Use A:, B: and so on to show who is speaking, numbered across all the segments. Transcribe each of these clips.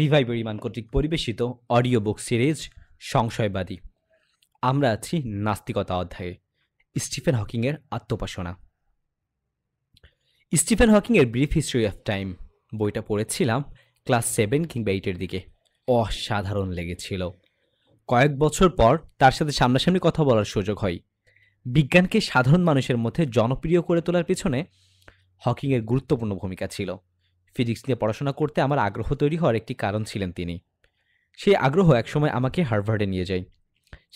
A: Revive ইমান কর্তৃক পরিবেশিত audio book series সংশয়বাদী আমরা আছি নাস্তিকতা অধ্যায়ে স্টিফেন হকিংয়ের আত্মোপাসনা স্টিফেন হকিংয়ের ব্রিফ হিস্ট্রি অফ টাইম বইটা পড়েছিলাম ক্লাস সেভেন কিংবা এইটের দিকে অসাধারণ লেগেছিল কয়েক বছর পর তার সাথে সামনাসামনি কথা বলার সুযোগ হয় বিজ্ঞানকে সাধারণ মানুষের মধ্যে জনপ্রিয় করে তোলার পিছনে হকিংয়ের গুরুত্বপূর্ণ ভূমিকা ছিল ফিজিক্স নিয়ে পড়াশোনা করতে আমার আগ্রহ তৈরি হওয়ার একটি কারণ ছিলেন তিনি সেই আগ্রহ একসময় আমাকে হার্ভার্ডে নিয়ে যায়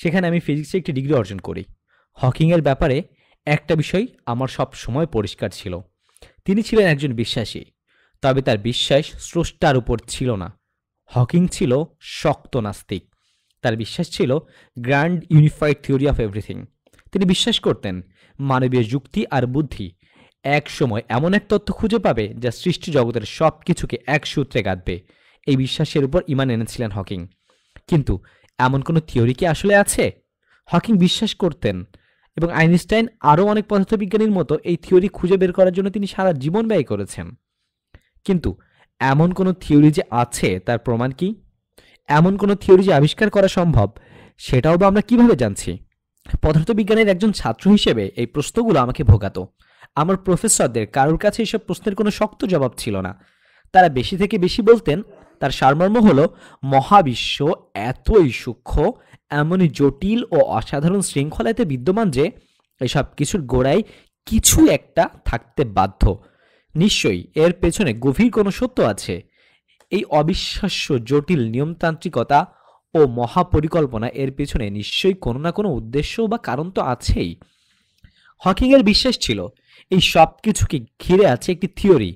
A: সেখানে আমি ফিজিক্সে একটি ডিগ্রি অর্জন করি হকিংয়ের ব্যাপারে একটা বিষয় আমার সব সময় পরিষ্কার ছিল তিনি ছিলেন একজন বিশ্বাসী তবে তার বিশ্বাস স্রষ্টার উপর ছিল না হকিং ছিল শক্ত নাস্তিক তার বিশ্বাস ছিল grand unified theory of everything তিনি বিশ্বাস করতেন মানবীয় যুক্তি আর বুদ্ধি এক সময় এমন এক তথ্য খুঁজে পাবে যা সৃষ্টি জগতের সব কিছুকে এক সূত্রে গাঁথবে এই বিশ্বাসের উপর ইমান এনেছিলেন হকিং কিন্তু এমন কোনো থিওরি কি আসলে আছে হকিং বিশ্বাস করতেন এবং আইনস্টাইন আরও অনেক পদার্থবিজ্ঞানীর মতো এই থিওরি খুঁজে বের করার জন্য তিনি সারা জীবন ব্যয় করেছেন কিন্তু এমন কোনো থিওরি যে আছে তার প্রমাণ কি এমন কোনো থিওরি যে আবিষ্কার করা সম্ভব সেটাও বা আমরা কিভাবে জানছি পদার্থবিজ্ঞানের একজন ছাত্র হিসেবে এই প্রশ্নগুলো আমাকে ভোগাতো আমার প্রফেসরদের কারোর কাছে এসব প্রশ্নের কোনো শক্ত জবাব ছিল না তারা বেশি থেকে বেশি বলতেন তার সারমর্ম হলো মহাবিশ্ব এতই সূক্ষ্ম এমনই জটিল ও অসাধারণ শৃঙ্খলাতে বিদ্যমান যে এসব কিছুর গোড়ায় কিছু একটা থাকতে বাধ্য নিশ্চয়ই এর পেছনে গভীর কোনো সত্য আছে এই অবিশ্বাস্য জটিল নিয়মতান্ত্রিকতা ও মহাপরিকল্পনা এর পেছনে নিশ্চয়ই কোনো না কোনো উদ্দেশ্য বা কারণ তো আছেই হকিংয়ের বিশ্বাস ছিল এই সব কিছুকে ঘিরে আছে একটি থিওরি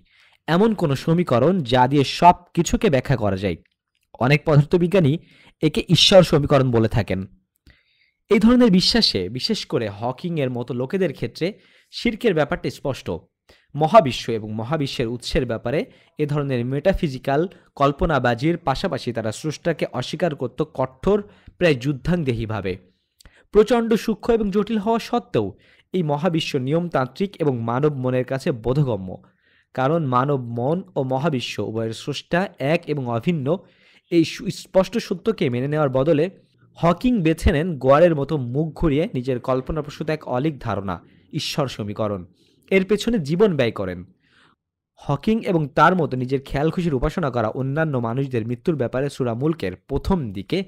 A: এমন কোনো সমীকরণ যা দিয়ে সব কিছুকে ব্যাখ্যা করা যায় অনেক পদার্থবিজ্ঞানী একে ঈশ্বর সমীকরণ বলে থাকেন এই ধরনের বিশ্বাসে বিশেষ করে হকিংয়ের মতো লোকেদের ক্ষেত্রে শির্কের ব্যাপারটি স্পষ্ট মহাবিশ্ব এবং মহাবিশ্বের উৎসের ব্যাপারে এ ধরনের মেটাফিজিক্যাল কল্পনাবাজির পাশাপাশি তারা স্রষ্টাকে অস্বীকার করত কঠোর প্রায় যুদ্ধাংদেহীভাবে প্রচণ্ড সূক্ষ্ম এবং জটিল হওয়া সত্ত্বেও এই মহাবিশ্ব নিয়মতান্ত্রিক এবং মানব মনের কাছে বোধগম্য কারণ মানব মন ও মহাবিশ্ব উভয়ের স্রষ্টা এক এবং অভিন্ন এই সুস্পষ্ট সত্যকে মেনে নেওয়ার বদলে হকিং বেছে নেন গোয়ারের মতো মুখ ঘুরিয়ে নিজের কল্পনাপ্রসূত এক অলিক ধারণা ঈশ্বর সমীকরণ এর পেছনে জীবন ব্যয় করেন হকিং এবং তার মতো নিজের খেয়াল খুশির উপাসনা করা অন্যান্য মানুষদের মৃত্যুর ব্যাপারে সুরামুলকের প্রথম দিকে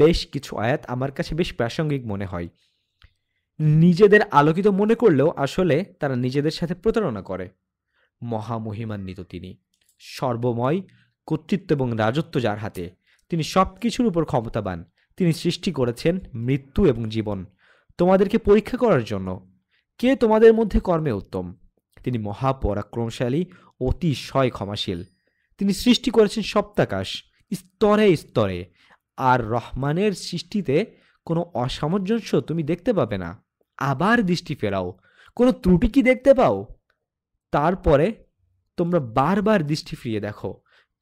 A: বেশ কিছু আয়াত আমার কাছে বেশ প্রাসঙ্গিক মনে হয় নিজেদের আলোকিত মনে করলেও আসলে তারা নিজেদের সাথে প্রতারণা করে মহামহিমান্বিত তিনি সর্বময় কর্তৃত্ব এবং রাজত্ব যার হাতে তিনি সব কিছুর উপর ক্ষমতাবান তিনি সৃষ্টি করেছেন মৃত্যু এবং জীবন তোমাদেরকে পরীক্ষা করার জন্য কে তোমাদের মধ্যে কর্মে উত্তম তিনি মহাপরাক্রমশালী অতিশয় ক্ষমাশীল তিনি সৃষ্টি করেছেন সপ্তাকাশ স্তরে স্তরে আর রহমানের সৃষ্টিতে কোনো অসামঞ্জস্য তুমি দেখতে পাবে না আবার দৃষ্টি ফেরাও কোনো ত্রুটি কি দেখতে পাও তারপরে তোমরা বারবার দৃষ্টি ফিরিয়ে দেখো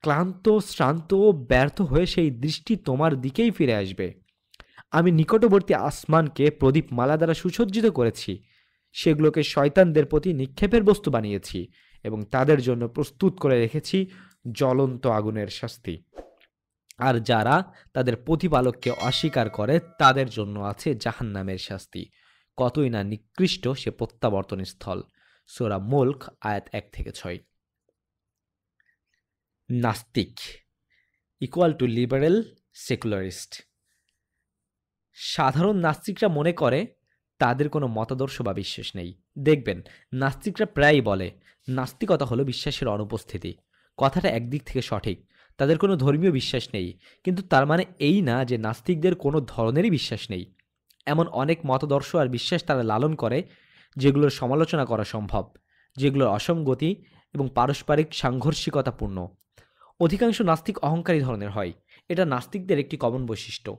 A: ক্লান্ত শ্রান্ত ও ব্যর্থ হয়ে সেই দৃষ্টি তোমার দিকেই ফিরে আসবে আমি নিকটবর্তী আসমানকে প্রদীপ মালা দ্বারা সুসজ্জিত করেছি সেগুলোকে শয়তানদের প্রতি নিক্ষেপের বস্তু বানিয়েছি এবং তাদের জন্য প্রস্তুত করে রেখেছি জ্বলন্ত আগুনের শাস্তি আর যারা তাদের প্রতিপালককে অস্বীকার করে তাদের জন্য আছে জাহান্নামের শাস্তি কতই না নিকৃষ্ট সে প্রত্যাবর্তন স্থল সোরা মুল্ক আয়াত এক থেকে ছয় নাস্তিক ইকুয়াল টু লিবারেল সেকুলারিস্ট সাধারণ নাস্তিকরা মনে করে তাদের কোনো মতাদর্শ বা বিশ্বাস নেই দেখবেন নাস্তিকরা প্রায়ই বলে নাস্তিকতা হলো বিশ্বাসের অনুপস্থিতি কথাটা একদিক থেকে সঠিক তাদের কোনো ধর্মীয় বিশ্বাস নেই কিন্তু তার মানে এই না যে নাস্তিকদের কোনো ধরনেরই বিশ্বাস নেই এমন অনেক মতাদর্শ আর বিশ্বাস তারা লালন করে যেগুলোর সমালোচনা করা সম্ভব যেগুলোর অসঙ্গতি এবং পারস্পরিক সাংঘর্ষিকতাপূর্ণ অধিকাংশ নাস্তিক অহংকারী ধরনের হয় এটা নাস্তিকদের একটি কমন বৈশিষ্ট্য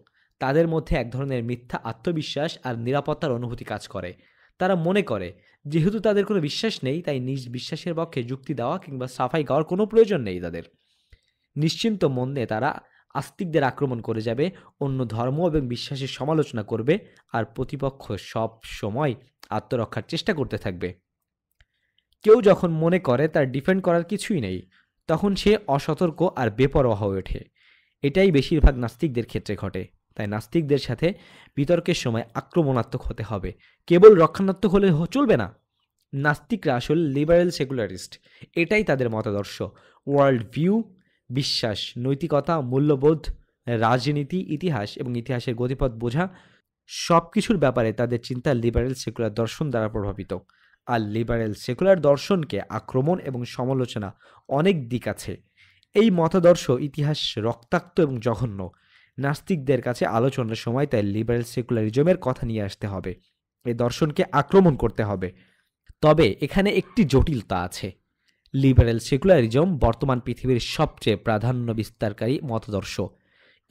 A: তাদের মধ্যে এক ধরনের মিথ্যা আত্মবিশ্বাস আর নিরাপত্তার অনুভূতি কাজ করে তারা মনে করে যেহেতু তাদের কোনো বিশ্বাস নেই তাই নিজ বিশ্বাসের পক্ষে যুক্তি দেওয়া কিংবা সাফাই গাওয়ার কোনো প্রয়োজন নেই তাদের নিশ্চিন্ত মনে তারা আস্তিকদের আক্রমণ করে যাবে অন্য ধর্ম এবং বিশ্বাসের সমালোচনা করবে আর প্রতিপক্ষ সব সময় আত্মরক্ষার চেষ্টা করতে থাকবে কেউ যখন মনে করে তার ডিফেন্ড করার কিছুই নেই তখন সে অসতর্ক আর বেপরোয়া হয়ে ওঠে এটাই বেশিরভাগ নাস্তিকদের ক্ষেত্রে ঘটে তাই নাস্তিকদের সাথে বিতর্কের সময় আক্রমণাত্মক হতে হবে কেবল রক্ষণাত্মক হলে চলবে না নাস্তিকরা আসলে লিবারেল সেকুলারিস্ট এটাই তাদের মতাদর্শ ওয়ার্ল্ড ভিউ বিশ্বাস নৈতিকতা মূল্যবোধ রাজনীতি ইতিহাস এবং ইতিহাসের গতিপথ বোঝা সব কিছুর ব্যাপারে তাদের চিন্তা লিবারেল সেকুলার দর্শন দ্বারা প্রভাবিত আর লিবারেল সেকুলার দর্শনকে আক্রমণ এবং সমালোচনা অনেক দিক আছে এই মতাদর্শ ইতিহাস রক্তাক্ত এবং জঘন্য নাস্তিকদের কাছে আলোচনার সময় তাই লিবারেল সেকুলারিজমের কথা নিয়ে আসতে হবে এই দর্শনকে আক্রমণ করতে হবে তবে এখানে একটি জটিলতা আছে লিবারেল সেকুলারিজম বর্তমান পৃথিবীর সবচেয়ে প্রাধান্য বিস্তারকারী মতাদর্শ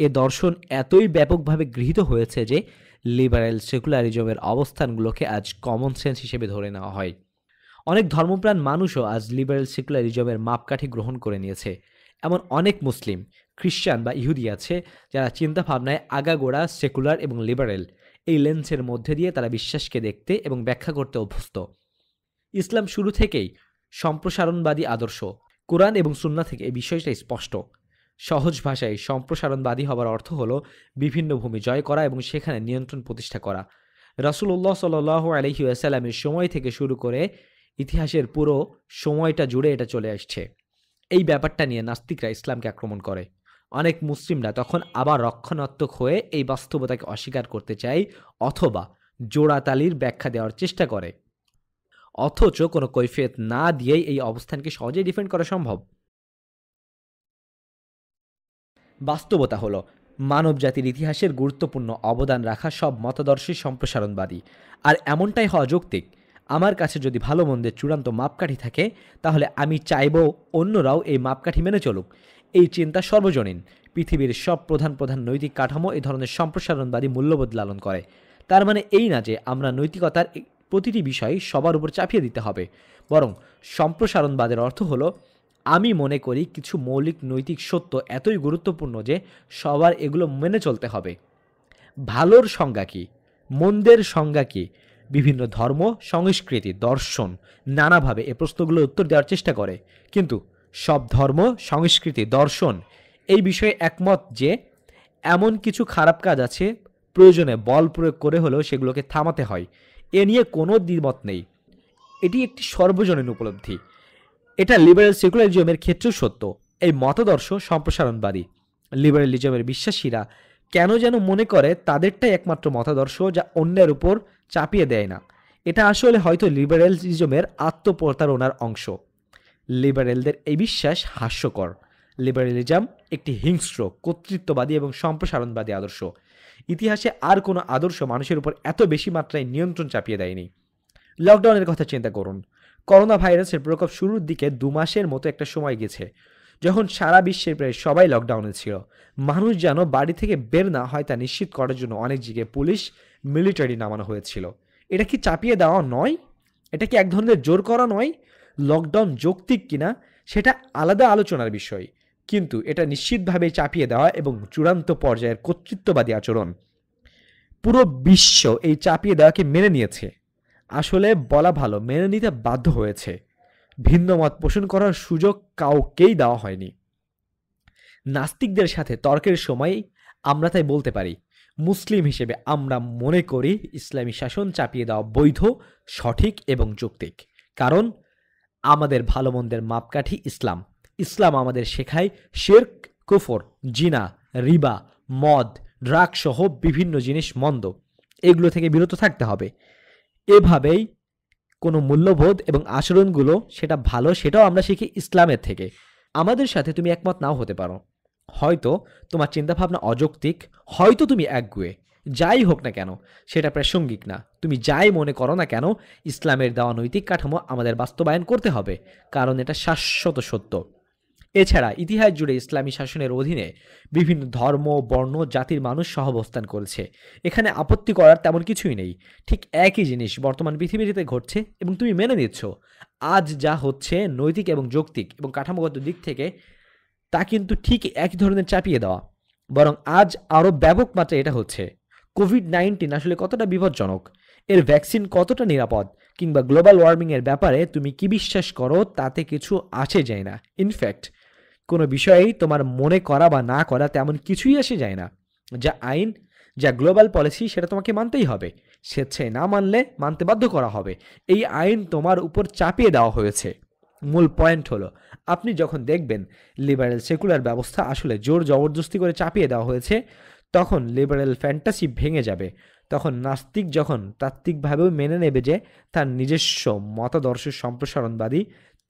A: এ দর্শন এতই ব্যাপকভাবে গৃহীত হয়েছে যে লিবারেল সেকুলারিজমের অবস্থানগুলোকে আজ কমন সেন্স হিসেবে ধরে নেওয়া হয় অনেক ধর্মপ্রাণ মানুষও আজ লিবারেল সেকুলারিজমের মাপকাঠি গ্রহণ করে নিয়েছে এমন অনেক মুসলিম খ্রিস্টান বা ইহুদি আছে যারা চিন্তাভাবনায় আগাগোড়া সেকুলার এবং লিবারেল এই লেন্সের মধ্যে দিয়ে তারা বিশ্বাসকে দেখতে এবং ব্যাখ্যা করতে অভ্যস্ত ইসলাম শুরু থেকেই সম্প্রসারণবাদী আদর্শ কোরআন এবং সুন্না থেকে এই বিষয়টা স্পষ্ট সহজ ভাষায় সম্প্রসারণবাদী হবার অর্থ হল বিভিন্ন ভূমি জয় করা এবং সেখানে নিয়ন্ত্রণ প্রতিষ্ঠা করা রাসুল্লাহ সাল আলহি আসাল্লামের সময় থেকে শুরু করে ইতিহাসের পুরো সময়টা জুড়ে এটা চলে আসছে এই ব্যাপারটা নিয়ে নাস্তিকরা ইসলামকে আক্রমণ করে অনেক মুসলিমরা তখন আবার রক্ষণাত্মক হয়ে এই বাস্তবতাকে অস্বীকার করতে চায় অথবা জোড়াতালির ব্যাখ্যা দেওয়ার চেষ্টা করে অথচ কোনো কৈফিয়ত না দিয়েই এই অবস্থানকে সহজেই ডিফেন্ড করা সম্ভব বাস্তবতা হলো মানব জাতির ইতিহাসের গুরুত্বপূর্ণ অবদান রাখা সব মতাদর্শী সম্প্রসারণবাদী আর এমনটাই হওয়া যৌক্তিক আমার কাছে যদি ভালো মন্দের চূড়ান্ত মাপকাঠি থাকে তাহলে আমি চাইব অন্যরাও এই মাপকাঠি মেনে চলুক এই চিন্তা সর্বজনীন পৃথিবীর সব প্রধান প্রধান নৈতিক কাঠামো এ ধরনের সম্প্রসারণবাদী মূল্যবোধ লালন করে তার মানে এই না যে আমরা নৈতিকতার প্রতিটি বিষয় সবার উপর চাপিয়ে দিতে হবে বরং সম্প্রসারণবাদের অর্থ হলো আমি মনে করি কিছু মৌলিক নৈতিক সত্য এতই গুরুত্বপূর্ণ যে সবার এগুলো মেনে চলতে হবে ভালোর সংজ্ঞা কী মন্দের সংজ্ঞা কী বিভিন্ন ধর্ম সংস্কৃতি দর্শন নানাভাবে এ প্রশ্নগুলোর উত্তর দেওয়ার চেষ্টা করে কিন্তু সব ধর্ম সংস্কৃতি দর্শন এই বিষয়ে একমত যে এমন কিছু খারাপ কাজ আছে প্রয়োজনে বল প্রয়োগ করে হলেও সেগুলোকে থামাতে হয় এ নিয়ে কোনো দ্বিমত নেই এটি একটি সর্বজনীন উপলব্ধি এটা লিবারেল সেকুলারিজমের ক্ষেত্রেও সত্য এই মতাদর্শ সম্প্রসারণবাদী লিবারেলিজমের বিশ্বাসীরা কেন যেন মনে করে তাদেরটাই একমাত্র মতাদর্শ যা অন্যের উপর চাপিয়ে দেয় না এটা আসলে হয়তো লিবারেলিজমের আত্মপ্রতারণার অংশ লিবারেলদের এই বিশ্বাস হাস্যকর লিবারেলিজম একটি হিংস্র কর্তৃত্ববাদী এবং সম্প্রসারণবাদী আদর্শ ইতিহাসে আর কোনো আদর্শ মানুষের উপর এত বেশি মাত্রায় নিয়ন্ত্রণ চাপিয়ে দেয়নি লকডাউনের কথা চিন্তা করুন করোনা ভাইরাসের প্রকোপ শুরুর দিকে দু মাসের মতো একটা সময় গেছে যখন সারা বিশ্বের প্রায় সবাই লকডাউনে ছিল মানুষ যেন বাড়ি থেকে বের না হয় তা নিশ্চিত করার জন্য অনেক জিগে পুলিশ মিলিটারি নামানো হয়েছিল এটা কি চাপিয়ে দেওয়া নয় এটা কি এক ধরনের জোর করা নয় লকডাউন যৌক্তিক কিনা সেটা আলাদা আলোচনার বিষয় কিন্তু এটা নিশ্চিতভাবে চাপিয়ে দেওয়া এবং চূড়ান্ত পর্যায়ের কর্তৃত্ববাদী আচরণ পুরো বিশ্ব এই চাপিয়ে দেওয়াকে মেনে নিয়েছে আসলে বলা ভালো মেনে নিতে বাধ্য হয়েছে ভিন্ন মত পোষণ করার সুযোগ কাউকেই দেওয়া হয়নি নাস্তিকদের সাথে তর্কের সময় আমরা তাই বলতে পারি মুসলিম হিসেবে আমরা মনে করি ইসলামী শাসন চাপিয়ে দেওয়া বৈধ সঠিক এবং যৌক্তিক কারণ আমাদের ভালো মন্দের মাপকাঠি ইসলাম ইসলাম আমাদের শেখায় শেরক কুফর জিনা রিবা মদ ড্রাগসহ বিভিন্ন জিনিস মন্দ এগুলো থেকে বিরত থাকতে হবে এভাবেই কোনো মূল্যবোধ এবং আচরণগুলো সেটা ভালো সেটাও আমরা শিখি ইসলামের থেকে আমাদের সাথে তুমি একমত নাও হতে পারো হয়তো তোমার চিন্তাভাবনা অযৌক্তিক হয়তো তুমি একগুয়ে যাই হোক না কেন সেটা প্রাসঙ্গিক না তুমি যাই মনে করো না কেন ইসলামের দেওয়া নৈতিক কাঠামো আমাদের বাস্তবায়ন করতে হবে কারণ এটা শাশ্বত সত্য এছাড়া ইতিহাস জুড়ে ইসলামী শাসনের অধীনে বিভিন্ন ধর্ম বর্ণ জাতির মানুষ সহবস্থান করেছে এখানে আপত্তি করার তেমন কিছুই নেই ঠিক একই জিনিস বর্তমান পৃথিবীতে ঘটছে এবং তুমি মেনে নিচ্ছ আজ যা হচ্ছে নৈতিক এবং যৌক্তিক এবং কাঠামোগত দিক থেকে তা কিন্তু ঠিক একই ধরনের চাপিয়ে দেওয়া বরং আজ আরও ব্যাপক মাত্রায় এটা হচ্ছে কোভিড নাইন্টিন আসলে কতটা বিপজ্জনক এর ভ্যাকসিন কতটা নিরাপদ কিংবা গ্লোবাল ওয়ার্মিংয়ের ব্যাপারে তুমি কি বিশ্বাস করো তাতে কিছু আসে যায় না ইনফ্যাক্ট কোনো বিষয়েই তোমার মনে করা বা না করা তেমন কিছুই আসে যায় না যা আইন যা গ্লোবাল পলিসি সেটা তোমাকে মানতেই হবে স্বেচ্ছায় না মানলে মানতে বাধ্য করা হবে এই আইন তোমার উপর চাপিয়ে দেওয়া হয়েছে মূল পয়েন্ট হলো আপনি যখন দেখবেন লিবারেল সেকুলার ব্যবস্থা আসলে জোর জবরদস্তি করে চাপিয়ে দেওয়া হয়েছে তখন লিবারেল ফ্যান্টাসি ভেঙে যাবে তখন নাস্তিক যখন তাত্ত্বিকভাবেও মেনে নেবে যে তার নিজস্ব মতাদর্শ সম্প্রসারণবাদী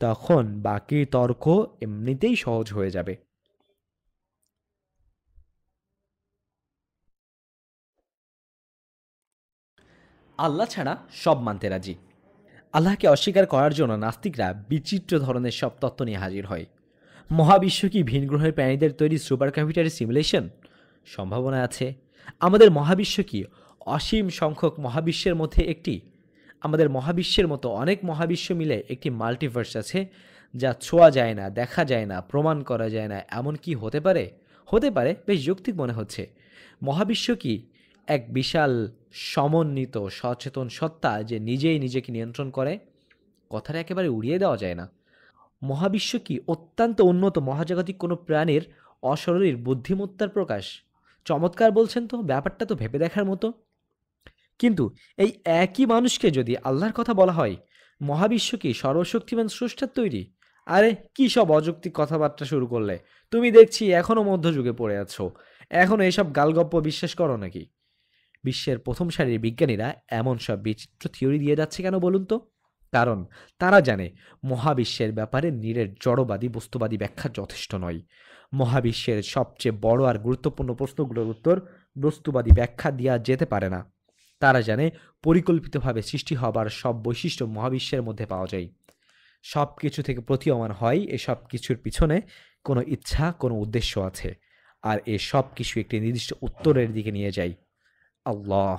A: তখন বাকি তর্ক এমনিতেই সহজ হয়ে যাবে আল্লাহ ছাড়া সব মানতে রাজি আল্লাহকে অস্বীকার করার জন্য নাস্তিকরা বিচিত্র ধরনের সব তত্ত্ব নিয়ে হাজির হয় মহাবিশ্ব কি ভিন গ্রহের প্রাণীদের তৈরি সুপার কম্পিউটারের সিমুলেশন সম্ভাবনা আছে আমাদের মহাবিশ্ব কি অসীম সংখ্যক মহাবিশ্বের মধ্যে একটি আমাদের মহাবিশ্বের মতো অনেক মহাবিশ্ব মিলে একটি মাল্টিভার্স আছে যা ছোঁয়া যায় না দেখা যায় না প্রমাণ করা যায় না এমন কি হতে পারে হতে পারে বেশ যৌক্তিক মনে হচ্ছে মহাবিশ্ব কি এক বিশাল সমন্বিত সচেতন সত্তা যে নিজেই নিজেকে নিয়ন্ত্রণ করে কথাটা একেবারে উড়িয়ে দেওয়া যায় না মহাবিশ্ব কি অত্যন্ত উন্নত মহাজাগতিক কোনো প্রাণীর অশরীর বুদ্ধিমত্তার প্রকাশ চমৎকার বলছেন তো ব্যাপারটা তো ভেবে দেখার মতো কিন্তু এই একই মানুষকে যদি আল্লাহর কথা বলা হয় মহাবিশ্ব কি সর্বশক্তিমান স্রষ্টার তৈরি আরে কি সব অযৌক্তিক কথাবার্তা শুরু করলে তুমি দেখছি এখনও মধ্যযুগে পড়ে আছো এখনও এসব গালগপ্প বিশ্বাস করো নাকি বিশ্বের প্রথম সারির বিজ্ঞানীরা এমন সব বিচিত্র থিওরি দিয়ে যাচ্ছে কেন বলুন তো কারণ তারা জানে মহাবিশ্বের ব্যাপারে নীরের জড়বাদী বস্তুবাদী ব্যাখ্যা যথেষ্ট নয় মহাবিশ্বের সবচেয়ে বড় আর গুরুত্বপূর্ণ প্রশ্নগুলোর উত্তর বস্তুবাদী ব্যাখ্যা দেওয়া যেতে পারে না তারা জানে পরিকল্পিতভাবে সৃষ্টি হবার সব বৈশিষ্ট্য মহাবিশ্বের মধ্যে পাওয়া যায় সব কিছু থেকে প্রতীয়মান হয় এসব কিছুর পিছনে কোনো ইচ্ছা কোনো উদ্দেশ্য আছে আর এ সব কিছু একটি নির্দিষ্ট উত্তরের দিকে নিয়ে যায় আল্লাহ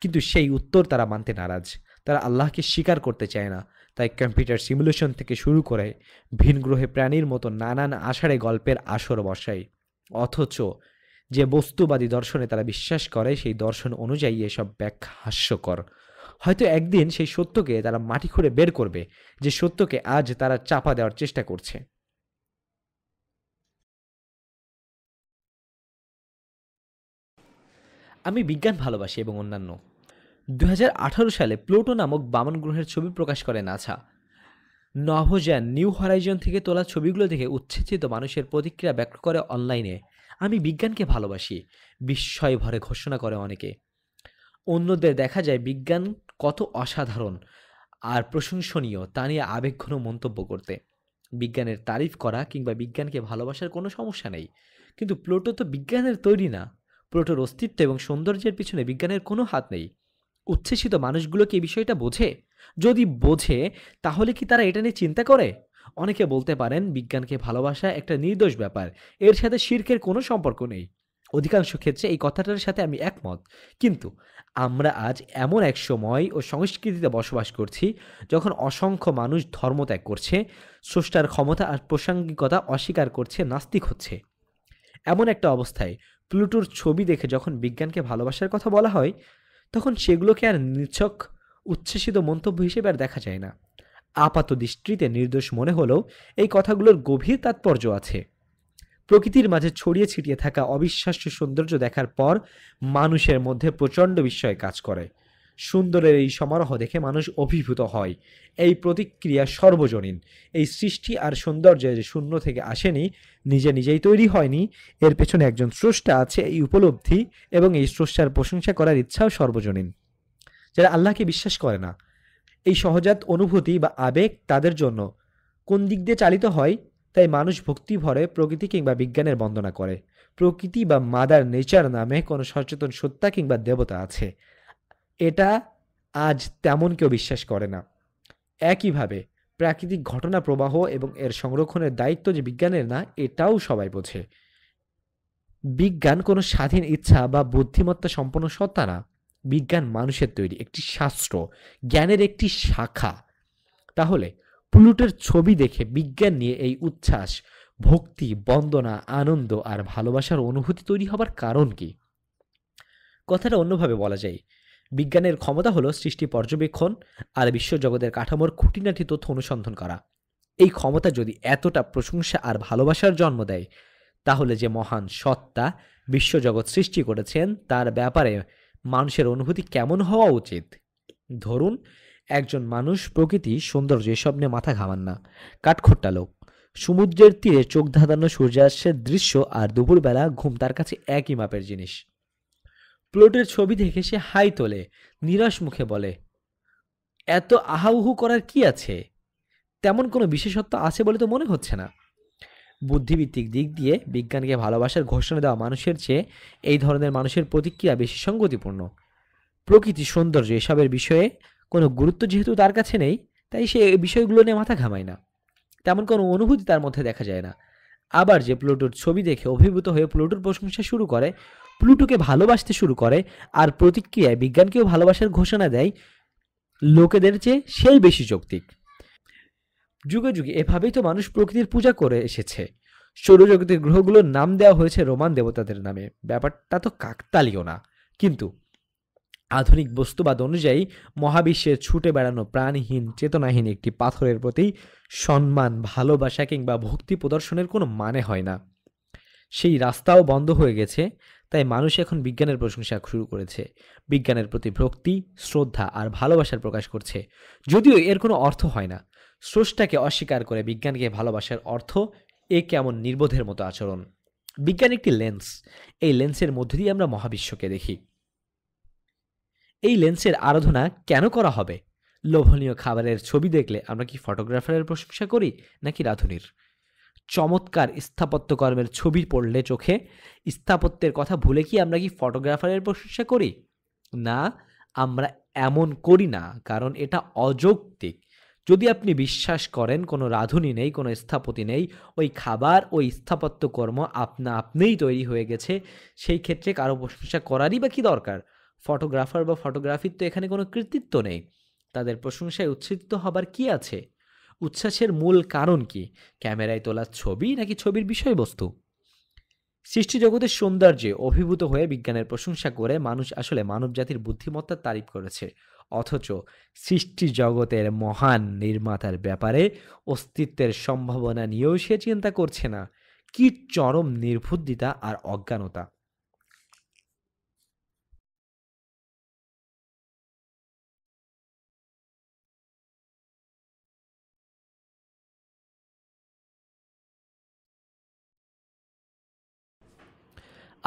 A: কিন্তু সেই উত্তর তারা মানতে নারাজ তারা আল্লাহকে স্বীকার করতে চায় না তাই কম্পিউটার সিমুলেশন থেকে শুরু করে ভিনগ্রহে প্রাণীর মতো নানান আষাঢ়ে গল্পের আসর বসায় অথচ যে বস্তুবাদী দর্শনে তারা বিশ্বাস করে সেই দর্শন অনুযায়ী এসব ব্যাখ্যা হাস্যকর হয়তো একদিন সেই সত্যকে তারা মাটি খুঁড়ে বের করবে যে সত্যকে আজ তারা চাপা দেওয়ার চেষ্টা করছে আমি বিজ্ঞান ভালোবাসি এবং অন্যান্য দু সালে প্লুটো নামক বামন গ্রহের ছবি প্রকাশ করে নাছা নভোজান নিউ হরাইজন থেকে তোলা ছবিগুলো দেখে উচ্ছেচিত মানুষের প্রতিক্রিয়া ব্যক্ত করে অনলাইনে আমি বিজ্ঞানকে ভালোবাসি বিস্ময় ভরে ঘোষণা করে অনেকে অন্যদের দেখা যায় বিজ্ঞান কত অসাধারণ আর প্রশংসনীয় তা নিয়ে আবেগঘন মন্তব্য করতে বিজ্ঞানের তারিফ করা কিংবা বিজ্ঞানকে ভালোবাসার কোনো সমস্যা নেই কিন্তু প্লোটো তো বিজ্ঞানের তৈরি না প্লোটোর অস্তিত্ব এবং সৌন্দর্যের পিছনে বিজ্ঞানের কোনো হাত নেই উচ্ছ্বসিত মানুষগুলো কি এই বিষয়টা বোঝে যদি বোঝে তাহলে কি তারা এটা নিয়ে চিন্তা করে অনেকে বলতে পারেন বিজ্ঞানকে ভালোবাসা একটা নির্দোষ ব্যাপার এর সাথে শির্কের কোনো সম্পর্ক নেই অধিকাংশ ক্ষেত্রে এই কথাটার সাথে আমি একমত কিন্তু আমরা আজ এমন এক সময় ও সংস্কৃতিতে বসবাস করছি যখন অসংখ্য মানুষ ধর্ম ত্যাগ করছে স্রষ্টার ক্ষমতা আর প্রাসঙ্গিকতা অস্বীকার করছে নাস্তিক হচ্ছে এমন একটা অবস্থায় প্লুটোর ছবি দেখে যখন বিজ্ঞানকে ভালোবাসার কথা বলা হয় তখন সেগুলোকে আর নিছক উচ্ছ্বসিত মন্তব্য হিসেবে আর দেখা যায় না আপাত দৃষ্টিতে নির্দোষ মনে হলেও এই কথাগুলোর গভীর তাৎপর্য আছে প্রকৃতির মাঝে ছড়িয়ে ছিটিয়ে থাকা অবিশ্বাস্য সৌন্দর্য দেখার পর মানুষের মধ্যে প্রচণ্ড বিস্ময় কাজ করে সুন্দরের এই সমারোহ দেখে মানুষ অভিভূত হয় এই প্রতিক্রিয়া সর্বজনীন এই সৃষ্টি আর সৌন্দর্য যে শূন্য থেকে আসেনি নিজে নিজেই তৈরি হয়নি এর পেছনে একজন স্রষ্টা আছে এই উপলব্ধি এবং এই স্রষ্টার প্রশংসা করার ইচ্ছাও সর্বজনীন যারা আল্লাহকে বিশ্বাস করে না এই সহজাত অনুভূতি বা আবেগ তাদের জন্য কোন দিক দিয়ে চালিত হয় তাই মানুষ ভক্তি ভরে প্রকৃতি কিংবা বিজ্ঞানের বন্দনা করে প্রকৃতি বা মাদার নেচার নামে কোনো সচেতন সত্তা কিংবা দেবতা আছে এটা আজ তেমন কেউ বিশ্বাস করে না একইভাবে প্রাকৃতিক ঘটনা প্রবাহ এবং এর সংরক্ষণের দায়িত্ব যে বিজ্ঞানের না এটাও সবাই বোঝে বিজ্ঞান কোনো স্বাধীন ইচ্ছা বা বুদ্ধিমত্তা সম্পন্ন সত্তা না বিজ্ঞান মানুষের তৈরি একটি শাস্ত্র জ্ঞানের একটি শাখা তাহলে প্লুটের ছবি দেখে বিজ্ঞান নিয়ে এই উচ্ছ্বাস ভক্তি বন্দনা আনন্দ আর ভালোবাসার অনুভূতি তৈরি হবার কারণ কি কথাটা অন্যভাবে বলা যায় বিজ্ঞানের ক্ষমতা হলো সৃষ্টি পর্যবেক্ষণ আর বিশ্বজগতের কাঠামোর খুঁটিনাটি তথ্য অনুসন্ধান করা এই ক্ষমতা যদি এতটা প্রশংসা আর ভালোবাসার জন্ম দেয় তাহলে যে মহান সত্তা বিশ্বজগৎ সৃষ্টি করেছেন তার ব্যাপারে মানুষের অনুভূতি কেমন হওয়া উচিত ধরুন একজন মানুষ প্রকৃতি সৌন্দর্য এসব নিয়ে মাথা ঘামান না কাঠখোট্টা লোক সমুদ্রের তীরে চোখ ধাঁধানো সূর্যাস্তের দৃশ্য আর দুপুরবেলা ঘুম তার কাছে একই মাপের জিনিস প্লটের ছবি দেখে সে হাই তোলে নিরাশ মুখে বলে এত আহাউহু করার কি আছে তেমন কোনো বিশেষত্ব আছে বলে তো মনে হচ্ছে না বুদ্ধিভিত্তিক দিক দিয়ে বিজ্ঞানকে ভালোবাসার ঘোষণা দেওয়া মানুষের চেয়ে এই ধরনের মানুষের প্রতিক্রিয়া বেশি সঙ্গতিপূর্ণ প্রকৃতি সৌন্দর্য এসবের বিষয়ে কোনো গুরুত্ব যেহেতু তার কাছে নেই তাই সে বিষয়গুলো নিয়ে মাথা ঘামায় না তেমন কোনো অনুভূতি তার মধ্যে দেখা যায় না আবার যে প্লুটোর ছবি দেখে অভিভূত হয়ে প্লুটোর প্রশংসা শুরু করে প্লুটোকে ভালোবাসতে শুরু করে আর প্রতিক্রিয়ায় বিজ্ঞানকেও ভালোবাসার ঘোষণা দেয় লোকেদের চেয়ে সেই বেশি যৌক্তিক যুগে যুগে এভাবেই তো মানুষ প্রকৃতির পূজা করে এসেছে সৌরজগতের গ্রহগুলোর নাম দেওয়া হয়েছে রোমান দেবতাদের নামে ব্যাপারটা তো কাকতালীয় না কিন্তু আধুনিক বস্তুবাদ অনুযায়ী মহাবিশ্বে ছুটে বেড়ানো প্রাণহীন চেতনাহীন একটি পাথরের প্রতি সম্মান ভালোবাসা কিংবা ভক্তি প্রদর্শনের কোনো মানে হয় না সেই রাস্তাও বন্ধ হয়ে গেছে তাই মানুষ এখন বিজ্ঞানের প্রশংসা শুরু করেছে বিজ্ঞানের প্রতি ভক্তি শ্রদ্ধা আর ভালোবাসার প্রকাশ করছে যদিও এর কোনো অর্থ হয় না স্রষ্টাকে অস্বীকার করে বিজ্ঞানকে ভালোবাসার অর্থ এ কেমন নির্বোধের মতো আচরণ বিজ্ঞান একটি লেন্স এই লেন্সের মধ্য দিয়ে আমরা মহাবিশ্বকে দেখি এই লেন্সের আরাধনা কেন করা হবে লোভনীয় খাবারের ছবি দেখলে আমরা কি ফটোগ্রাফারের প্রশংসা করি নাকি রাঁধুনির চমৎকার স্থাপত্যকর্মের ছবি পড়লে চোখে স্থাপত্যের কথা ভুলে কি আমরা কি ফটোগ্রাফারের প্রশংসা করি না আমরা এমন করি না কারণ এটা অযৌক্তিক যদি আপনি বিশ্বাস করেন কোনো রাঁধুনি নেই কোনো স্থাপতি নেই ওই খাবার ওই স্থাপত্যকর্ম আপনা আপনিই তৈরি হয়ে গেছে সেই ক্ষেত্রে কারো প্রশংসা করারই বা কী দরকার ফটোগ্রাফার বা ফটোগ্রাফির তো এখানে কোনো কৃতিত্ব নেই তাদের প্রশংসায় উচ্ছ্বসিত হবার কি আছে উচ্ছ্বাসের মূল কারণ কি ক্যামেরায় তোলা ছবি নাকি ছবির বিষয়বস্তু সৃষ্টিজগতের সৌন্দর্যে অভিভূত হয়ে বিজ্ঞানের প্রশংসা করে মানুষ আসলে মানবজাতির বুদ্ধিমত্তার তারিফ করেছে অথচ সৃষ্টি জগতের মহান নির্মাতার ব্যাপারে অস্তিত্বের সম্ভাবনা নিয়েও সে চিন্তা করছে না কি চরম নির্বুদ্ধিতা আর অজ্ঞানতা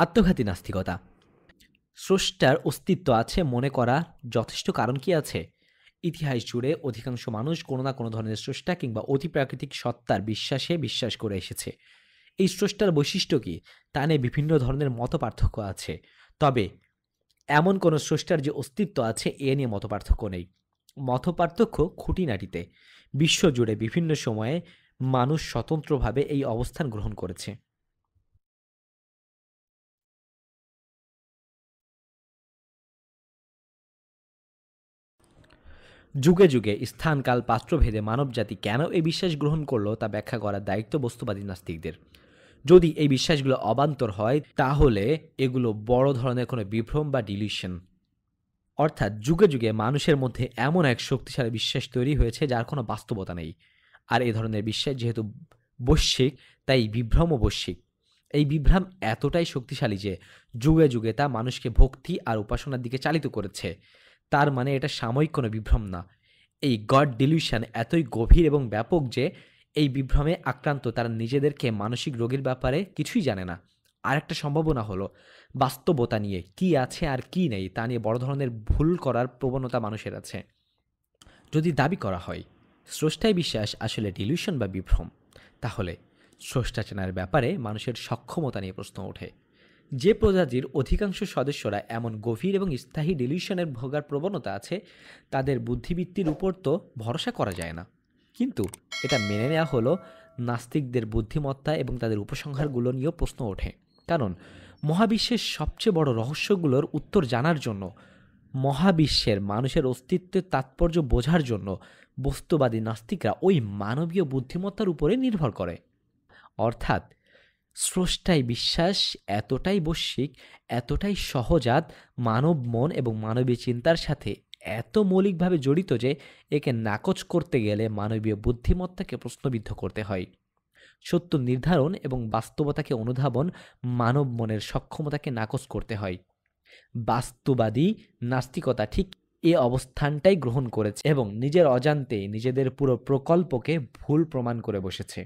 A: আত্মঘাতী নাস্তিকতা স্রষ্টার অস্তিত্ব আছে মনে করা যথেষ্ট কারণ কি আছে ইতিহাস জুড়ে অধিকাংশ মানুষ কোনো না কোনো ধরনের স্রষ্টা কিংবা অতিপ্রাকৃতিক সত্তার বিশ্বাসে বিশ্বাস করে এসেছে এই স্রষ্টার বৈশিষ্ট্য কি তা নিয়ে বিভিন্ন ধরনের মত পার্থক্য আছে তবে এমন কোনো স্রষ্টার যে অস্তিত্ব আছে এ নিয়ে মত পার্থক্য নেই মত পার্থক্য খুঁটিনাটিতে বিশ্বজুড়ে বিভিন্ন সময়ে মানুষ স্বতন্ত্রভাবে এই অবস্থান গ্রহণ করেছে যুগে যুগে স্থানকাল পাত্রভেদে মানবজাতি কেন এই বিশ্বাস গ্রহণ করলো তা ব্যাখ্যা করার দায়িত্ব বস্তুবাদী নাস্তিকদের যদি এই বিশ্বাসগুলো অবান্তর হয় তাহলে এগুলো বড় ধরনের কোনো বিভ্রম বা ডিলিশন অর্থাৎ যুগে যুগে মানুষের মধ্যে এমন এক শক্তিশালী বিশ্বাস তৈরি হয়েছে যার কোনো বাস্তবতা নেই আর এ ধরনের বিশ্বাস যেহেতু বৈশ্বিক তাই ও বৈশ্বিক এই বিভ্রাম এতটাই শক্তিশালী যে যুগে যুগে তা মানুষকে ভক্তি আর উপাসনার দিকে চালিত করেছে তার মানে এটা সাময়িক কোনো বিভ্রম না এই গড ডিলিউশন এতই গভীর এবং ব্যাপক যে এই বিভ্রমে আক্রান্ত তারা নিজেদেরকে মানসিক রোগের ব্যাপারে কিছুই জানে না আর একটা সম্ভাবনা হলো বাস্তবতা নিয়ে কি আছে আর কি নেই তা নিয়ে বড় ধরনের ভুল করার প্রবণতা মানুষের আছে যদি দাবি করা হয় স্রষ্টায় বিশ্বাস আসলে ডিলিউশন বা বিভ্রম তাহলে স্রষ্টা চেনার ব্যাপারে মানুষের সক্ষমতা নিয়ে প্রশ্ন ওঠে যে প্রজাতির অধিকাংশ সদস্যরা এমন গভীর এবং স্থায়ী ডিলিউশনের ভোগার প্রবণতা আছে তাদের বুদ্ধিবৃত্তির উপর তো ভরসা করা যায় না কিন্তু এটা মেনে নেওয়া হলো নাস্তিকদের বুদ্ধিমত্তা এবং তাদের উপসংহারগুলো নিয়েও প্রশ্ন ওঠে কারণ মহাবিশ্বের সবচেয়ে বড় রহস্যগুলোর উত্তর জানার জন্য মহাবিশ্বের মানুষের অস্তিত্বের তাৎপর্য বোঝার জন্য বস্তুবাদী নাস্তিকরা ওই মানবীয় বুদ্ধিমত্তার উপরে নির্ভর করে অর্থাৎ স্রষ্টায় বিশ্বাস এতটাই বৈশ্বিক এতটাই সহজাত মানব মন এবং মানবীয় চিন্তার সাথে এত মৌলিকভাবে জড়িত যে একে নাকচ করতে গেলে মানবীয় বুদ্ধিমত্তাকে প্রশ্নবিদ্ধ করতে হয় সত্য নির্ধারণ এবং বাস্তবতাকে অনুধাবন মানব মনের সক্ষমতাকে নাকচ করতে হয় বাস্তুবাদী নাস্তিকতা ঠিক এ অবস্থানটাই গ্রহণ করেছে এবং নিজের অজান্তে নিজেদের পুরো প্রকল্পকে ভুল প্রমাণ করে বসেছে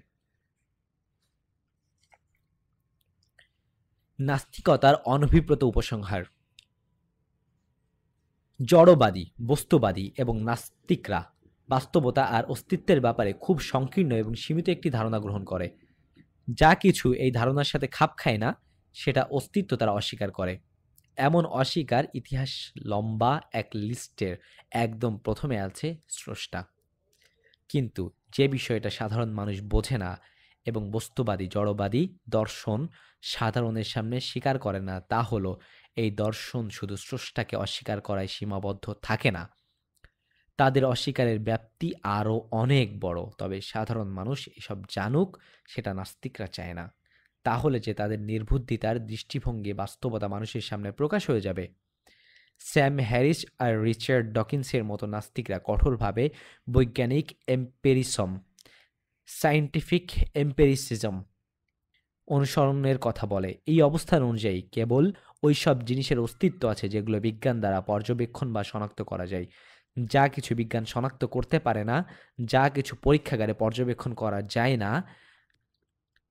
A: নাস্তিকতার অনভিপ্রত উপসংহার জড়বাদী বস্তুবাদী এবং নাস্তিকরা বাস্তবতা আর অস্তিত্বের ব্যাপারে খুব সংকীর্ণ এবং সীমিত একটি ধারণা গ্রহণ করে যা কিছু এই ধারণার সাথে খাপ খায় না সেটা অস্তিত্ব তারা অস্বীকার করে এমন অস্বীকার ইতিহাস লম্বা এক লিস্টের একদম প্রথমে আছে স্রষ্টা কিন্তু যে বিষয়টা সাধারণ মানুষ বোঝে না এবং বস্তুবাদী জড়বাদী দর্শন সাধারণের সামনে স্বীকার করে না তা হলো এই দর্শন শুধু স্রষ্টাকে অস্বীকার করায় সীমাবদ্ধ থাকে না তাদের অস্বীকারের ব্যাপ্তি আরও অনেক বড় তবে সাধারণ মানুষ এসব জানুক সেটা নাস্তিকরা চায় না তাহলে যে তাদের নির্বুদ্ধিতার দৃষ্টিভঙ্গি বাস্তবতা মানুষের সামনে প্রকাশ হয়ে যাবে স্যাম হ্যারিস আর রিচার্ড ডকিন্সের মতো নাস্তিকরা কঠোরভাবে বৈজ্ঞানিক এম্পেরিসম সায়েন্টিফিক এম্পেরিসিজম অনুসরণের কথা বলে এই অবস্থান অনুযায়ী কেবল ওই সব জিনিসের অস্তিত্ব আছে যেগুলো বিজ্ঞান দ্বারা পর্যবেক্ষণ বা শনাক্ত করা যায় যা কিছু বিজ্ঞান শনাক্ত করতে পারে না যা কিছু পরীক্ষাগারে পর্যবেক্ষণ করা যায় না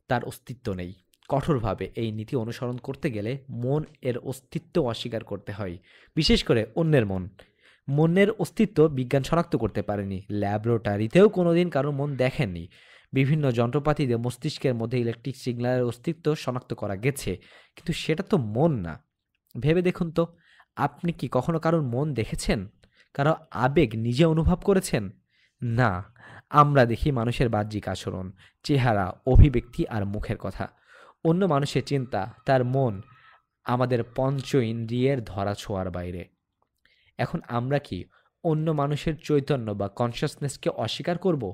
A: তার অস্তিত্ব নেই কঠোরভাবে এই নীতি অনুসরণ করতে গেলে মন এর অস্তিত্ব অস্বীকার করতে হয় বিশেষ করে অন্যের মন মনের অস্তিত্ব বিজ্ঞান শনাক্ত করতে পারেনি ল্যাবরেটরিতেও কোনোদিন কারোর মন দেখেননি বিভিন্ন দিয়ে মস্তিষ্কের মধ্যে ইলেকট্রিক সিগন্যালের অস্তিত্ব শনাক্ত করা গেছে কিন্তু সেটা তো মন না ভেবে দেখুন তো আপনি কি কখনো কারোর মন দেখেছেন কারো আবেগ নিজে অনুভব করেছেন না আমরা দেখি মানুষের বাহ্যিক আচরণ চেহারা অভিব্যক্তি আর মুখের কথা অন্য মানুষের চিন্তা তার মন আমাদের পঞ্চ ইন্দ্রিয়ের ধরা ছোঁয়ার বাইরে এখন আমরা কি অন্য মানুষের চৈতন্য বা কনসিয়াসনেসকে অস্বীকার করব।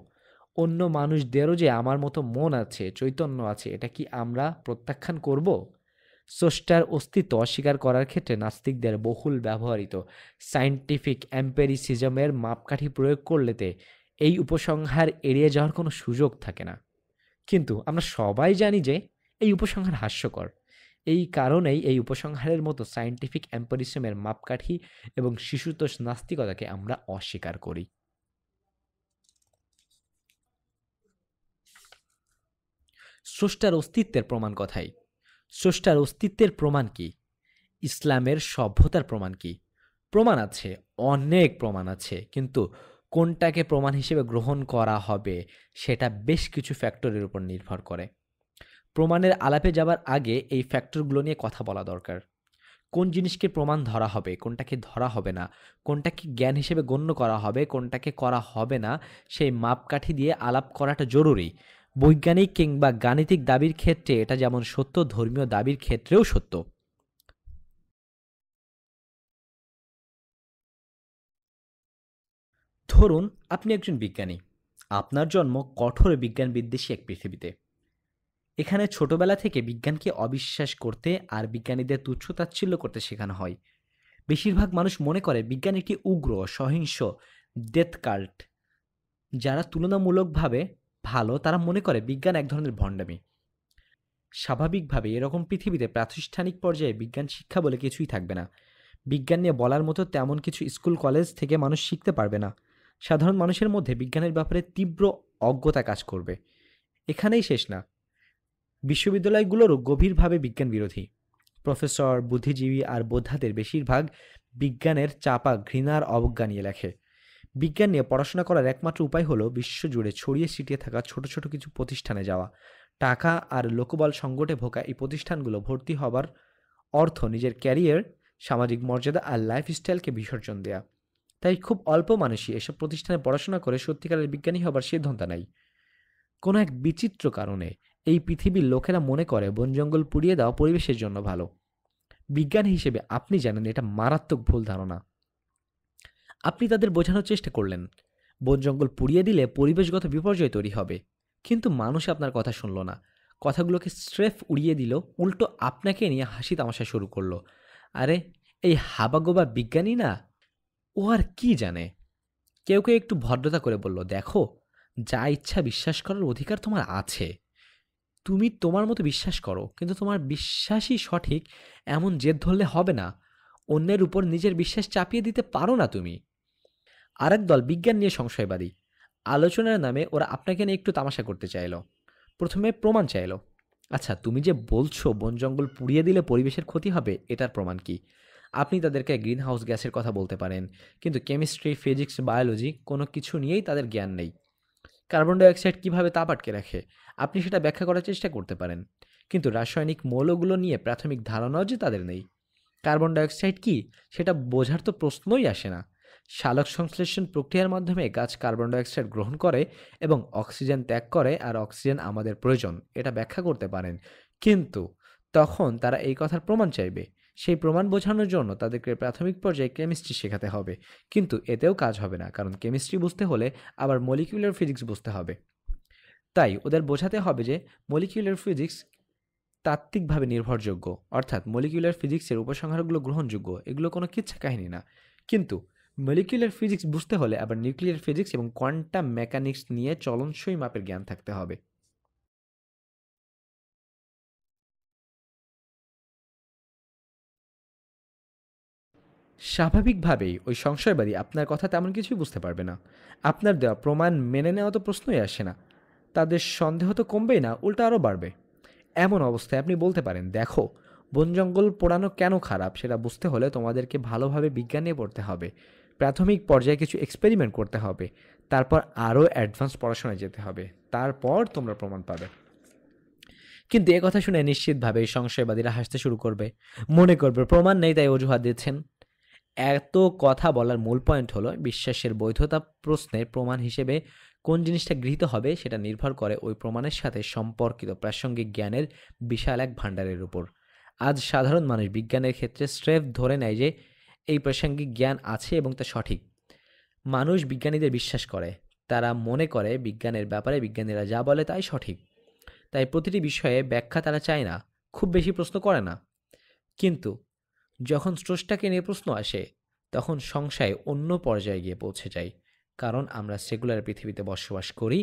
A: অন্য মানুষদেরও যে আমার মতো মন আছে চৈতন্য আছে এটা কি আমরা প্রত্যাখ্যান করব। স্রষ্টার অস্তিত্ব অস্বীকার করার ক্ষেত্রে নাস্তিকদের বহুল ব্যবহৃত সায়েন্টিফিক অ্যাম্পেরিসিজমের মাপকাঠি প্রয়োগ করলেতে এই উপসংহার এড়িয়ে যাওয়ার কোনো সুযোগ থাকে না কিন্তু আমরা সবাই জানি যে এই উপসংহার হাস্যকর এই কারণেই এই উপসংহারের মতো সায়েন্টিফিক অ্যাম্পারিসমের মাপকাঠি এবং শিশুতোষ নাস্তিকতাকে আমরা অস্বীকার করি স্রষ্টার অস্তিত্বের প্রমাণ কথাই স্রষ্টার অস্তিত্বের প্রমাণ কি ইসলামের সভ্যতার প্রমাণ কি প্রমাণ আছে অনেক প্রমাণ আছে কিন্তু কোনটাকে প্রমাণ হিসেবে গ্রহণ করা হবে সেটা বেশ কিছু ফ্যাক্টরের উপর নির্ভর করে প্রমাণের আলাপে যাবার আগে এই ফ্যাক্টরগুলো নিয়ে কথা বলা দরকার কোন জিনিসকে প্রমাণ ধরা হবে কোনটাকে ধরা হবে না কোনটাকে জ্ঞান হিসেবে গণ্য করা হবে কোনটাকে করা হবে না সেই মাপকাঠি দিয়ে আলাপ করাটা জরুরি বৈজ্ঞানিক কিংবা গাণিতিক দাবির ক্ষেত্রে এটা যেমন সত্য ধর্মীয় দাবির ক্ষেত্রেও সত্য ধরুন আপনি একজন বিজ্ঞানী আপনার জন্ম কঠোর বিজ্ঞান বিদ্বেষী এক পৃথিবীতে এখানে ছোটবেলা থেকে বিজ্ঞানকে অবিশ্বাস করতে আর বিজ্ঞানীদের তুচ্ছ তাচ্ছিল্য করতে শেখানো হয় বেশিরভাগ মানুষ মনে করে বিজ্ঞান একটি উগ্র সহিংস ডেথ কার্ট যারা তুলনামূলকভাবে ভালো তারা মনে করে বিজ্ঞান এক ধরনের ভণ্ডামি স্বাভাবিকভাবে এরকম পৃথিবীতে প্রাতিষ্ঠানিক পর্যায়ে বিজ্ঞান শিক্ষা বলে কিছুই থাকবে না বিজ্ঞান নিয়ে বলার মতো তেমন কিছু স্কুল কলেজ থেকে মানুষ শিখতে পারবে না সাধারণ মানুষের মধ্যে বিজ্ঞানের ব্যাপারে তীব্র অজ্ঞতা কাজ করবে এখানেই শেষ না বিশ্ববিদ্যালয়গুলোরও গভীরভাবে বিজ্ঞান বিরোধী প্রফেসর বুদ্ধিজীবী আর বোদ্ধাদের বেশিরভাগ বিজ্ঞানের চাপা ঘৃণার অবজ্ঞা নিয়ে লেখে বিজ্ঞান নিয়ে পড়াশোনা করার একমাত্র উপায় হলো বিশ্বজুড়ে ছড়িয়ে ছিটিয়ে থাকা ছোট ছোট কিছু প্রতিষ্ঠানে যাওয়া টাকা আর লোকবল সংকটে ভোকা এই প্রতিষ্ঠানগুলো ভর্তি হবার অর্থ নিজের ক্যারিয়ার সামাজিক মর্যাদা আর লাইফস্টাইলকে বিসর্জন দেয়া তাই খুব অল্প মানুষই এসব প্রতিষ্ঠানে পড়াশোনা করে সত্যিকারের বিজ্ঞানী হবার সিদ্ধান্ত নেয় কোনো এক বিচিত্র কারণে এই পৃথিবীর লোকেরা মনে করে বন জঙ্গল পুড়িয়ে দেওয়া পরিবেশের জন্য ভালো বিজ্ঞান হিসেবে আপনি জানেন এটা মারাত্মক ভুল ধারণা আপনি তাদের বোঝানোর চেষ্টা করলেন বন জঙ্গল পুড়িয়ে দিলে পরিবেশগত বিপর্যয় তৈরি হবে কিন্তু মানুষ আপনার কথা শুনল না কথাগুলোকে স্রেফ উড়িয়ে দিল উল্টো আপনাকে নিয়ে হাসি তামাশা শুরু করলো আরে এই হাবাগোবা বিজ্ঞানী না ও আর কি জানে কেউ কেউ একটু ভদ্রতা করে বলল দেখো যা ইচ্ছা বিশ্বাস করার অধিকার তোমার আছে তুমি তোমার মতো বিশ্বাস করো কিন্তু তোমার বিশ্বাসই সঠিক এমন জেদ ধরলে হবে না অন্যের উপর নিজের বিশ্বাস চাপিয়ে দিতে পারো না তুমি আরেক দল বিজ্ঞান নিয়ে সংশয়বাদী আলোচনার নামে ওরা আপনাকে নিয়ে একটু তামাশা করতে চাইল প্রথমে প্রমাণ চাইল আচ্ছা তুমি যে বলছো বন জঙ্গল পুড়িয়ে দিলে পরিবেশের ক্ষতি হবে এটার প্রমাণ কি আপনি তাদেরকে গ্রিন হাউস গ্যাসের কথা বলতে পারেন কিন্তু কেমিস্ট্রি ফিজিক্স বায়োলজি কোনো কিছু নিয়েই তাদের জ্ঞান নেই কার্বন ডাইঅক্সাইড কীভাবে তাপ আটকে রাখে আপনি সেটা ব্যাখ্যা করার চেষ্টা করতে পারেন কিন্তু রাসায়নিক মৌলগুলো নিয়ে প্রাথমিক ধারণাও যে তাদের নেই কার্বন ডাইঅক্সাইড কি সেটা বোঝার তো প্রশ্নই আসে না শালক সংশ্লেষণ প্রক্রিয়ার মাধ্যমে গাছ কার্বন ডাইঅক্সাইড গ্রহণ করে এবং অক্সিজেন ত্যাগ করে আর অক্সিজেন আমাদের প্রয়োজন এটা ব্যাখ্যা করতে পারেন কিন্তু তখন তারা এই কথার প্রমাণ চাইবে সেই প্রমাণ বোঝানোর জন্য তাদেরকে প্রাথমিক পর্যায়ে কেমিস্ট্রি শেখাতে হবে কিন্তু এতেও কাজ হবে না কারণ কেমিস্ট্রি বুঝতে হলে আবার মলিকিউলার ফিজিক্স বুঝতে হবে তাই ওদের বোঝাতে হবে যে মলিকিউলার ফিজিক্স তাত্ত্বিকভাবে নির্ভরযোগ্য অর্থাৎ মলিকিউলার ফিজিক্সের উপসংহারগুলো গ্রহণযোগ্য এগুলো কোনো কিচ্ছা কাহিনী না কিন্তু মলিকিউলার ফিজিক্স বুঝতে হলে আবার নিউক্লিয়ার ফিজিক্স এবং কোয়ান্টাম মেকানিক্স নিয়ে চলনসই মাপের জ্ঞান থাকতে হবে স্বাভাবিকভাবেই ওই সংশয়বাদী আপনার কথা তেমন কিছুই বুঝতে পারবে না আপনার দেওয়া প্রমাণ মেনে নেওয়া তো প্রশ্নই আসে না তাদের সন্দেহ তো কমবেই না উল্টা আরও বাড়বে এমন অবস্থায় আপনি বলতে পারেন দেখো বন জঙ্গল পোড়ানো কেন খারাপ সেটা বুঝতে হলে তোমাদেরকে ভালোভাবে বিজ্ঞান নিয়ে পড়তে হবে প্রাথমিক পর্যায়ে কিছু এক্সপেরিমেন্ট করতে হবে তারপর আরও অ্যাডভান্স পড়াশোনায় যেতে হবে তারপর তোমরা প্রমাণ পাবে কিন্তু এ কথা শুনে নিশ্চিতভাবে সংশয়বাদীরা হাসতে শুরু করবে মনে করবে প্রমাণ নেই তাই অজুহাত দিচ্ছেন এত কথা বলার মূল পয়েন্ট হলো বিশ্বাসের বৈধতা প্রশ্নের প্রমাণ হিসেবে কোন জিনিসটা গৃহীত হবে সেটা নির্ভর করে ওই প্রমাণের সাথে সম্পর্কিত প্রাসঙ্গিক জ্ঞানের বিশাল এক ভাণ্ডারের উপর আজ সাধারণ মানুষ বিজ্ঞানের ক্ষেত্রে স্রেফ ধরে নেয় যে এই প্রাসঙ্গিক জ্ঞান আছে এবং তা সঠিক মানুষ বিজ্ঞানীদের বিশ্বাস করে তারা মনে করে বিজ্ঞানের ব্যাপারে বিজ্ঞানীরা যা বলে তাই সঠিক তাই প্রতিটি বিষয়ে ব্যাখ্যা তারা চায় না খুব বেশি প্রশ্ন করে না কিন্তু যখন স্রষ্টাকে নিয়ে প্রশ্ন আসে তখন সংশয় অন্য পর্যায়ে গিয়ে পৌঁছে যায় কারণ আমরা সেকুলার পৃথিবীতে বসবাস করি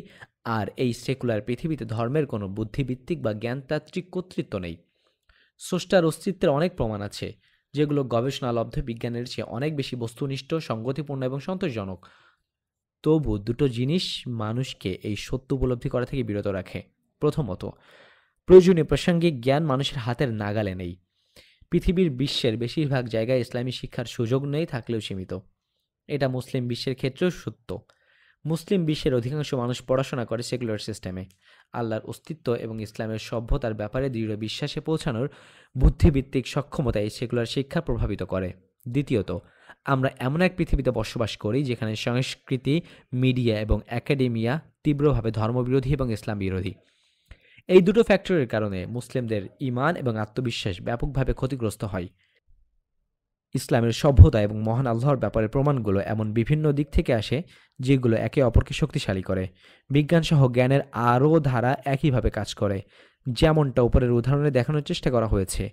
A: আর এই সেকুলার পৃথিবীতে ধর্মের কোনো বুদ্ধিভিত্তিক বা জ্ঞানতাত্ত্বিক কর্তৃত্ব নেই স্রষ্টার অস্তিত্বের অনেক প্রমাণ আছে যেগুলো গবেষণালব্ধ বিজ্ঞানের চেয়ে অনেক বেশি বস্তুনিষ্ঠ সঙ্গতিপূর্ণ এবং সন্তোষজনক তবু দুটো জিনিস মানুষকে এই সত্য উপলব্ধি করা থেকে বিরত রাখে প্রথমত প্রয়োজনীয় প্রাসঙ্গিক জ্ঞান মানুষের হাতের নাগালে নেই পৃথিবীর বিশ্বের বেশিরভাগ জায়গায় ইসলামী শিক্ষার সুযোগ নেই থাকলেও সীমিত এটা মুসলিম বিশ্বের ক্ষেত্রেও সত্য মুসলিম বিশ্বের অধিকাংশ মানুষ পড়াশোনা করে সেকুলার সিস্টেমে আল্লাহর অস্তিত্ব এবং ইসলামের সভ্যতার ব্যাপারে দৃঢ় বিশ্বাসে পৌঁছানোর বুদ্ধিভিত্তিক সক্ষমতা এই সেকুলার শিক্ষা প্রভাবিত করে দ্বিতীয়ত আমরা এমন এক পৃথিবীতে বসবাস করি যেখানে সংস্কৃতি মিডিয়া এবং একাডেমিয়া তীব্রভাবে ধর্মবিরোধী এবং ইসলাম বিরোধী এই দুটো ফ্যাক্টরের কারণে মুসলিমদের ইমান এবং আত্মবিশ্বাস ব্যাপকভাবে ক্ষতিগ্রস্ত হয় ইসলামের সভ্যতা এবং মহান আল্লাহর ব্যাপারে প্রমাণগুলো এমন বিভিন্ন দিক থেকে আসে যেগুলো একে অপরকে শক্তিশালী করে বিজ্ঞানসহ জ্ঞানের আরও ধারা একইভাবে কাজ করে যেমনটা উপরের উদাহরণে দেখানোর চেষ্টা করা হয়েছে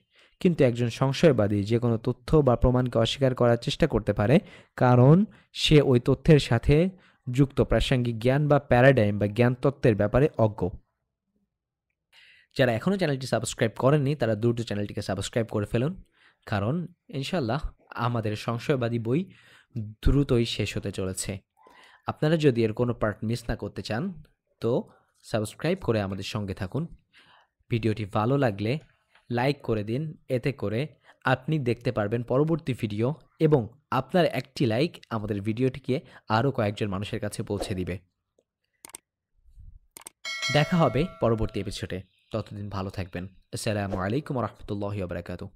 A: কিন্তু একজন সংশয়বাদী যে কোনো তথ্য বা প্রমাণকে অস্বীকার করার চেষ্টা করতে পারে কারণ সে ওই তথ্যের সাথে যুক্ত প্রাসঙ্গিক জ্ঞান বা প্যারাডাইম বা জ্ঞান তত্ত্বের ব্যাপারে অজ্ঞ যারা এখনও চ্যানেলটি সাবস্ক্রাইব করেননি তারা দ্রুত চ্যানেলটিকে সাবস্ক্রাইব করে ফেলুন কারণ ইনশাল্লাহ আমাদের সংশয়বাদী বই দ্রুতই শেষ হতে চলেছে আপনারা যদি এর কোনো পার্ট মিস না করতে চান তো সাবস্ক্রাইব করে আমাদের সঙ্গে থাকুন ভিডিওটি ভালো লাগলে লাইক করে দিন এতে করে আপনি দেখতে পারবেন পরবর্তী ভিডিও এবং আপনার একটি লাইক আমাদের ভিডিওটিকে আরও কয়েকজন মানুষের কাছে পৌঁছে দিবে দেখা হবে পরবর্তী এপিসোডে ততদিন ভালো থাকবেন আসসালামু আলাইকুম রহমতুল্লাহ বারকাতু